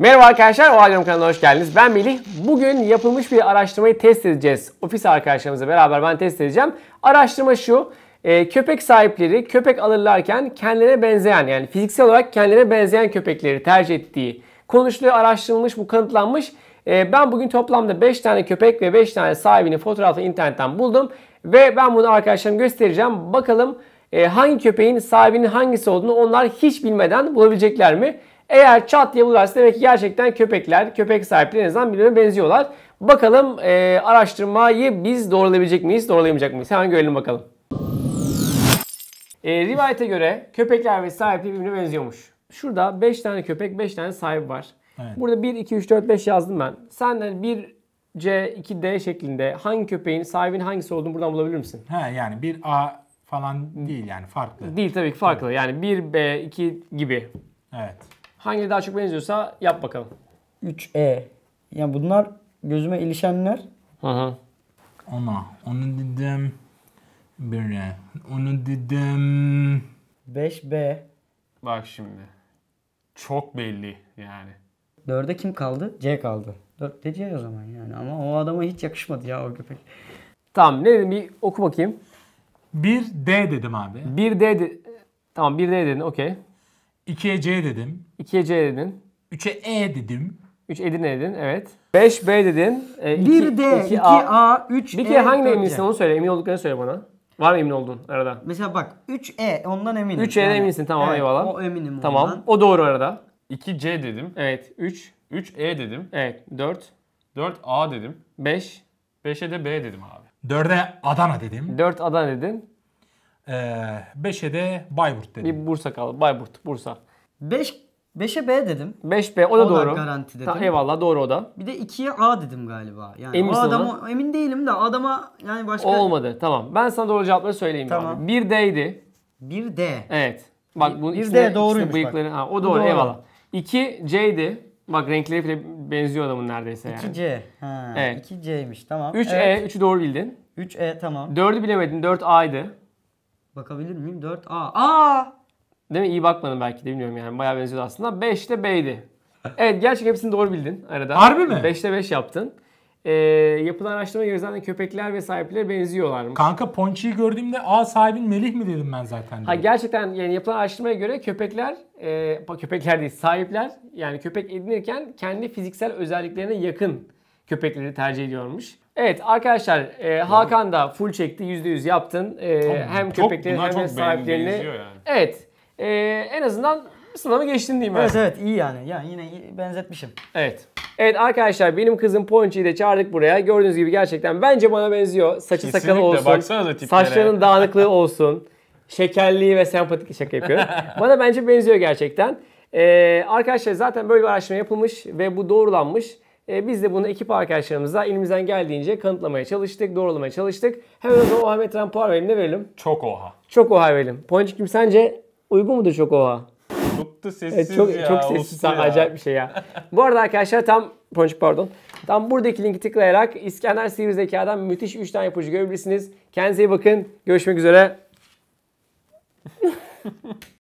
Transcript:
Merhaba arkadaşlar, Oğalyum kanalına hoş geldiniz. Ben Melih. Bugün yapılmış bir araştırmayı test edeceğiz. Ofis arkadaşlarımızla beraber ben test edeceğim. Araştırma şu, e, köpek sahipleri köpek alırlarken kendine benzeyen yani fiziksel olarak kendine benzeyen köpekleri tercih ettiği konuşuluyor, araştırılmış, bu kanıtlanmış. E, ben bugün toplamda 5 tane köpek ve 5 tane sahibinin fotoğrafını internetten buldum. Ve ben bunu arkadaşlarım göstereceğim. Bakalım e, hangi köpeğin sahibinin hangisi olduğunu onlar hiç bilmeden bulabilecekler mi? Eğer çat diye bulurlarsa demek ki gerçekten köpekler, köpek sahipleri en azından birbirine benziyorlar. Bakalım e, araştırmayı biz doğrulayabilecek miyiz, doğrulayamayacak mıyız? Hemen görelim bakalım. E, rivayete göre köpekler ve sahipleri birbirine benziyormuş. Şurada 5 tane köpek, 5 tane sahip var. Evet. Burada 1, 2, 3, 4, 5 yazdım ben. Sen hani 1, C, 2, D şeklinde hangi köpeğin sahibin hangisi olduğunu buradan bulabilir misin? He yani 1 A falan değil yani farklı. Değil tabii ki farklı. Tabii. Yani 1 B, 2 gibi. Evet. Hangi daha çok benziyorsa yap bakalım. 3E. Yani bunlar gözüme ilişenler. Hı hı. Ona. Onu dedim. Birine. Onu dedim. 5B. Bak şimdi. Çok belli yani. 4'e kim kaldı? C kaldı. 4'te C o zaman yani. Ama o adama hiç yakışmadı ya o köpek. Tamam ne dedim bir oku bakayım. 1D dedim abi. 1D de... Tamam 1D dedin okey. 2'ye C dedim. 2'ye C dedin. 3'e E dedim. 3 Edirne dedin evet. 5 B dedin. 1D, 2A, 3E. Bir e kere hangi eminsin onu söyle. Emin olduklarını söyle bana. Var mı emin oldun arada? Mesela bak 3E ondan eminim. 3E'den Yani. eminsin tamam Evet, eyvallah. O eminim tamam. ondan. O doğru arada. 2C dedim. Evet 3. 3E dedim. Evet 4. 4A dedim. 5. 5'e de B dedim abi. 4'e Adana dedim. 4 Adana dedin. 5'e ee, de Bayburt dedim. Bir Bursa kaldı. Bayburt, Bursa. 5 5'e B dedim. 5B o da o doğru. Da garanti dedim. Ta, eyvallah doğru o da. Bir de 2'ye A dedim galiba. Yani emin o adama emin değilim de adama yani başka Olmadı. Tamam. Ben sana doğru cevapları söyleyeyim tamam. abi. 1D'ydi. 1D. Evet. Bak bunun 1D doğru doğruymuş ikisine bıyıkları. Bak. Ha, o doğru, doğru. eyvallah. 2C'ydi. Bak renkleri bile benziyor adamın neredeyse yani. 2C. Ha, evet. 2C'ymiş tamam. 3E, evet. 3'ü doğru bildin. 3E tamam. 4'ü bilemedin. 4A'ydı. Bakabilir miyim? 4 A. A! Değil mi? İyi bakmadım belki de bilmiyorum yani. Bayağı benziyordu aslında. 5'te B'ydi. Evet gerçekten hepsini doğru bildin arada. Harbi mi? 5'te 5 yaptın. Ee, yapılan araştırma göre zaten köpekler ve sahipleri benziyorlarmış. Kanka Ponçi'yi gördüğümde a sahibin Melih mi dedim ben zaten. Ha gerçekten yani yapılan araştırmaya göre köpekler, e, köpekler değil sahipler yani köpek edinirken kendi fiziksel özelliklerine yakın köpekleri tercih ediyormuş. Evet arkadaşlar e, Hakan da full çekti %100 yaptın. E, çok, hem köpekleri hem de sahiplerini. Yani. Evet e, en azından sınavı geçtin diyeyim. Evet ben. evet iyi yani. Yani yine benzetmişim. Evet. Evet arkadaşlar benim kızım Ponçi'yi de çağırdık buraya. Gördüğünüz gibi gerçekten bence bana benziyor. Saçı Kesinlikle, sakalı olsun. Saçlarının dağınıklığı olsun. Şekerliği ve sempatik şaka yapıyorum. bana bence benziyor gerçekten. Ee, arkadaşlar zaten böyle bir araştırma yapılmış ve bu doğrulanmış. E, biz de bunu ekip arkadaşlarımıza elimizden geldiğince kanıtlamaya çalıştık, doğrulamaya çalıştık. Hemen o zaman oha metran puan verelim ne verelim? Çok oha. Çok oha verelim. Ponçik'im sence uygun mudur çok oha? Tuttu sessiz e, çok, ya. Çok sessiz ya. acayip bir şey ya. Bu arada arkadaşlar tam Ponçik pardon. Tam buradaki linki tıklayarak İskender Sivri Zeka'dan müthiş 3 tane yapıcı görebilirsiniz. Kendinize iyi bakın. Görüşmek üzere.